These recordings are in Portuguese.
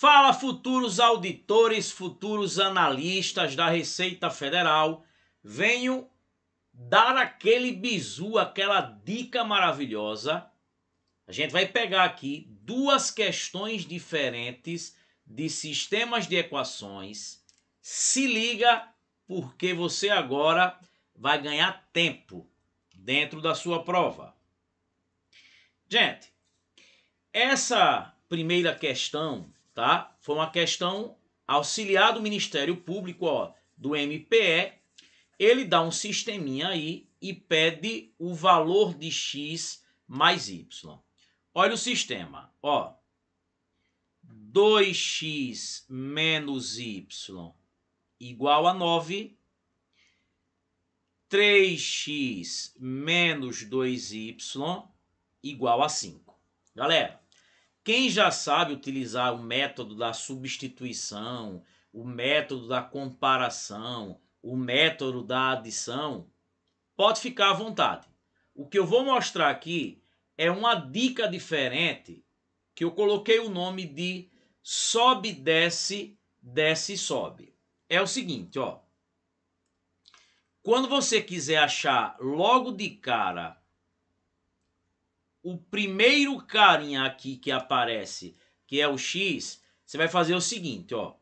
Fala, futuros auditores, futuros analistas da Receita Federal. Venho dar aquele bizu, aquela dica maravilhosa. A gente vai pegar aqui duas questões diferentes de sistemas de equações. Se liga, porque você agora vai ganhar tempo dentro da sua prova. Gente, essa primeira questão tá? Foi uma questão auxiliar do Ministério Público, ó, do MPE. Ele dá um sisteminha aí e pede o valor de x mais y. Olha o sistema, ó. 2x menos y igual a 9. 3x menos 2y igual a 5. Galera, quem já sabe utilizar o método da substituição, o método da comparação, o método da adição, pode ficar à vontade. O que eu vou mostrar aqui é uma dica diferente que eu coloquei o nome de sobe, desce, desce, sobe. É o seguinte, ó. Quando você quiser achar logo de cara o primeiro carinha aqui que aparece, que é o X, você vai fazer o seguinte, ó.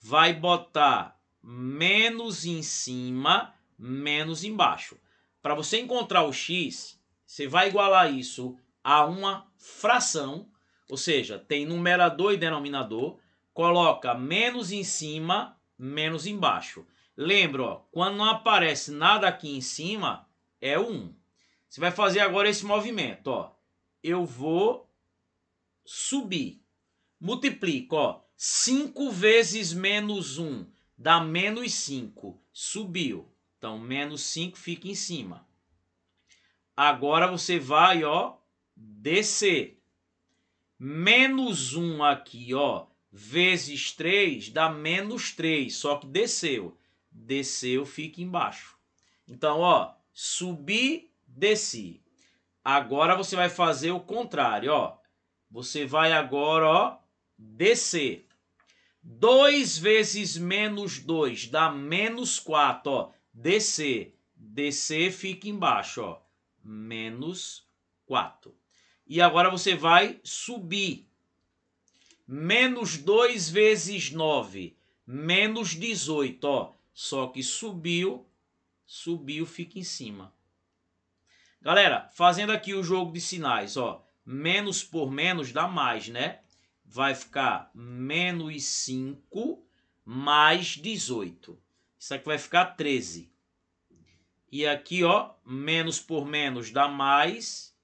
Vai botar menos em cima, menos embaixo. Para você encontrar o X, você vai igualar isso a uma fração, ou seja, tem numerador e denominador, coloca menos em cima, menos embaixo. Lembra, ó, quando não aparece nada aqui em cima, é 1. Você vai fazer agora esse movimento, ó eu vou subir. Multiplico, ó, 5 vezes menos 1 dá menos 5, subiu. Então, menos 5 fica em cima. Agora você vai, ó, descer. Menos 1 aqui, ó, vezes 3 dá menos 3, só que desceu. Desceu fica embaixo. Então, ó, subi, desci. Agora você vai fazer o contrário, ó. Você vai agora, ó, descer. 2 vezes menos 2 dá menos 4, ó. Descer. Descer fica embaixo, ó. Menos 4. E agora você vai subir. Menos 2 vezes 9. Menos 18, ó. Só que subiu, subiu, fica em cima. Galera, fazendo aqui o jogo de sinais, ó. Menos por menos dá mais, né? Vai ficar menos 5 mais 18. Isso aqui vai ficar 13. E aqui, ó, menos por menos dá mais.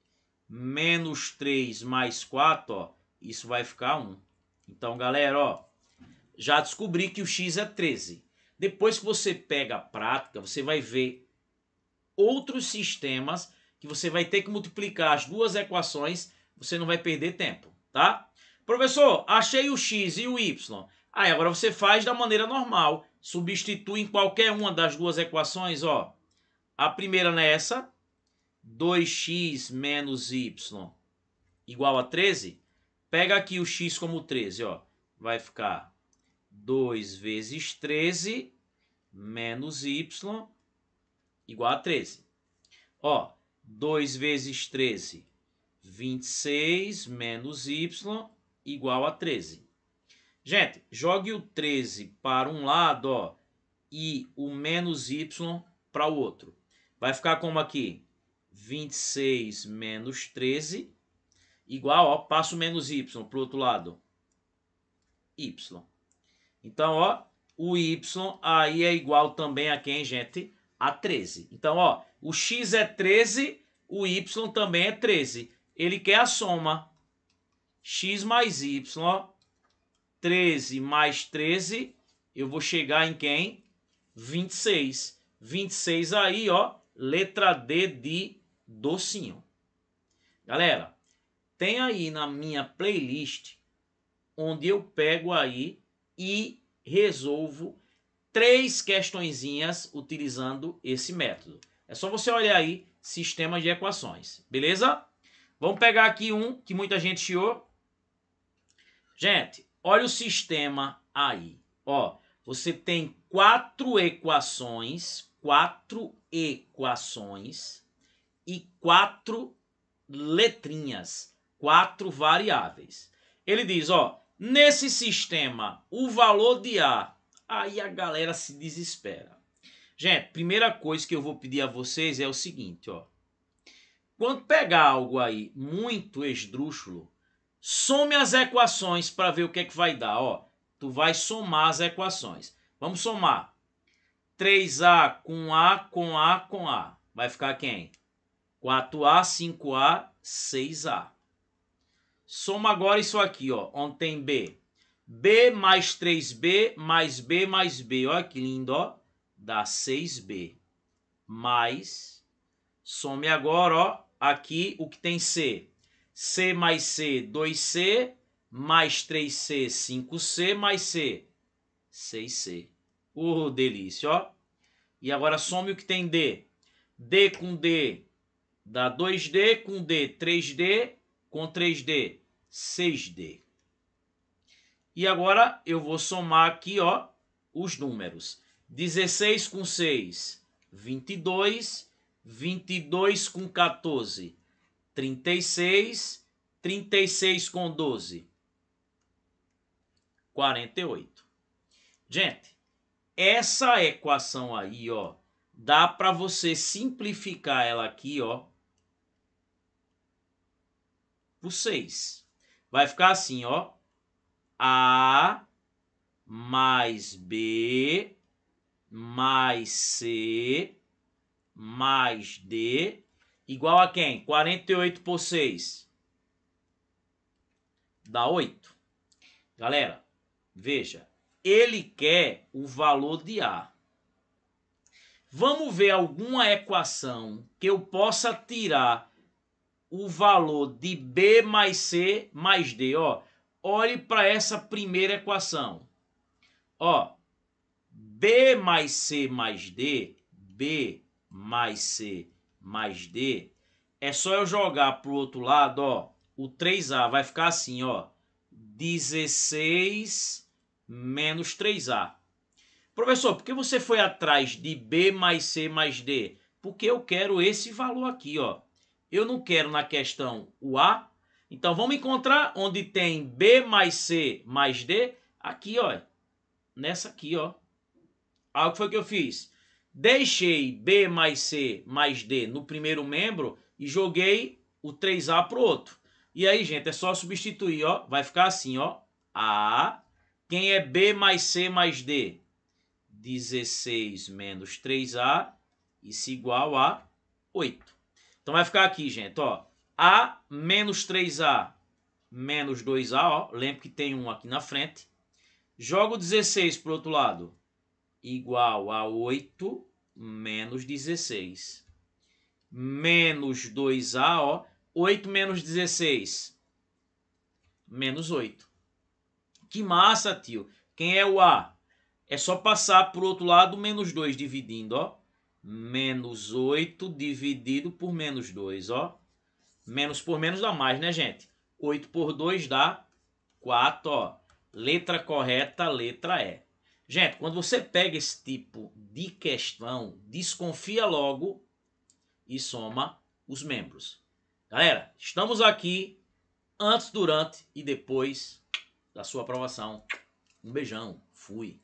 Menos 3 mais 4, ó. Isso vai ficar 1. Então, galera, ó. Já descobri que o x é 13. Depois que você pega a prática, você vai ver outros sistemas que você vai ter que multiplicar as duas equações, você não vai perder tempo, tá? Professor, achei o x e o y. Aí agora você faz da maneira normal, substitui em qualquer uma das duas equações, ó. A primeira nessa, 2x menos y igual a 13. Pega aqui o x como 13, ó. Vai ficar 2 vezes 13 menos y igual a 13. Ó, 2 vezes 13, 26 menos y igual a 13. Gente, jogue o 13 para um lado ó, e o menos y para o outro. Vai ficar como aqui, 26 menos 13 igual, ó, passo menos y para o outro lado, y. Então, ó, o y aí é igual também a quem, gente? A 13. Então, ó, o x é 13 o y também é 13. Ele quer a soma. x mais y, ó. 13 mais 13, eu vou chegar em quem? 26. 26 aí, ó, letra D de docinho. Galera, tem aí na minha playlist onde eu pego aí e resolvo três questõezinhas utilizando esse método. É só você olhar aí sistemas de equações. Beleza? Vamos pegar aqui um que muita gente chiou. Gente, olha o sistema aí. Ó, você tem quatro equações, quatro equações e quatro letrinhas, quatro variáveis. Ele diz, ó, nesse sistema, o valor de A, aí a galera se desespera. Gente, primeira coisa que eu vou pedir a vocês é o seguinte, ó. Quando pegar algo aí muito esdrúxulo, some as equações para ver o que é que vai dar, ó. Tu vai somar as equações. Vamos somar. 3A com A com A com A. Vai ficar quem? 4A, 5A, 6A. Soma agora isso aqui, ó. Onde tem B. B mais 3B mais B mais B. Olha que lindo, ó dá 6b. Mais, some agora, ó, aqui o que tem C. C mais C, 2C, mais 3C, 5C, mais C, 6C. Oh, delícia, ó. E agora some o que tem D. D com D dá 2D, com D, 3D, com 3D, 6D. E agora eu vou somar aqui, ó, os números. 16 com 6, 22. 22 com 14, 36. 36 com 12, 48. Gente, essa equação aí, ó, dá para você simplificar ela aqui, ó, por 6. Vai ficar assim, ó. A mais B mais C mais D igual a quem? 48 por 6 dá 8. Galera, veja, ele quer o valor de A. Vamos ver alguma equação que eu possa tirar o valor de B mais C mais D. Ó, olhe para essa primeira equação. Ó, B mais C mais D, B mais C mais D, é só eu jogar pro outro lado, ó, o 3A vai ficar assim, ó, 16 menos 3A. Professor, por que você foi atrás de B mais C mais D? Porque eu quero esse valor aqui, ó. Eu não quero na questão o A. Então, vamos encontrar onde tem B mais C mais D. Aqui, ó. Nessa aqui, ó. Olha ah, o que foi que eu fiz? Deixei B mais C mais D no primeiro membro e joguei o 3A para o outro. E aí, gente, é só substituir, ó. Vai ficar assim, ó. A. Quem é B mais C mais D? 16 menos 3A. Isso igual a 8. Então vai ficar aqui, gente, ó. A menos 3A menos 2A, ó. Lembra que tem um aqui na frente. Jogo 16 para o outro lado igual a 8 menos 16. Menos 2A, ó. 8 menos 16. Menos 8. Que massa, tio. Quem é o A? É só passar para o outro lado menos 2 dividindo, ó. Menos 8 dividido por menos 2, ó. Menos por menos dá mais, né, gente? 8 por 2 dá 4, ó. Letra correta, letra E. Gente, quando você pega esse tipo de questão, desconfia logo e soma os membros. Galera, estamos aqui antes, durante e depois da sua aprovação. Um beijão, fui.